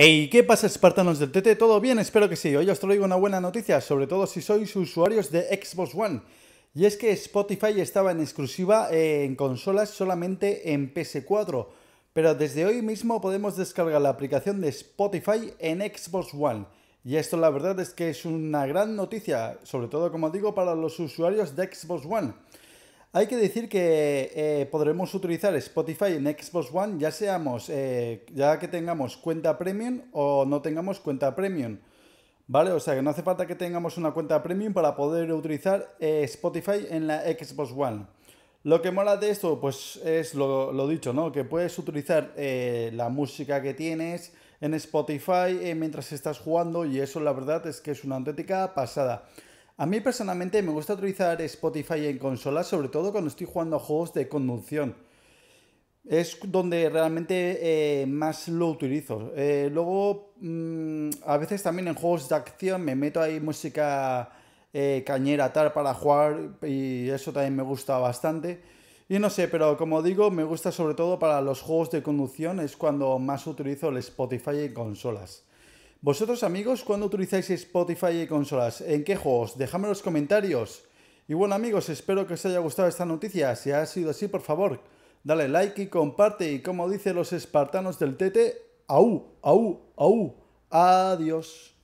Hey, ¿qué pasa espartanos del TT? ¿Todo bien? Espero que sí. Hoy os traigo una buena noticia, sobre todo si sois usuarios de Xbox One. Y es que Spotify estaba en exclusiva eh, en consolas solamente en PS4, pero desde hoy mismo podemos descargar la aplicación de Spotify en Xbox One. Y esto la verdad es que es una gran noticia, sobre todo como digo para los usuarios de Xbox One. Hay que decir que eh, podremos utilizar Spotify en Xbox One ya seamos, eh, ya que tengamos cuenta premium o no tengamos cuenta premium. ¿Vale? O sea que no hace falta que tengamos una cuenta premium para poder utilizar eh, Spotify en la Xbox One. Lo que mola de esto, pues es lo, lo dicho, ¿no? Que puedes utilizar la música que tienes en Spotify mientras estás jugando y eso la verdad es que es una auténtica pasada. A mí personalmente me gusta utilizar Spotify en consolas, sobre todo cuando estoy jugando a juegos de conducción. Es donde realmente eh, más lo utilizo. Eh, luego, mm, a veces también en juegos de acción me meto ahí música eh, cañera tal para jugar y eso también me gusta bastante. Y no sé, pero como digo, me gusta sobre todo para los juegos de conducción, es cuando más utilizo el Spotify en consolas. Vosotros amigos, ¿cuándo utilizáis Spotify y consolas? ¿En qué juegos? Dejadme en los comentarios. Y bueno amigos, espero que os haya gustado esta noticia. Si ha sido así, por favor, dale like y comparte. Y como dicen los espartanos del tete, ¡Au, au, au, au. Adiós.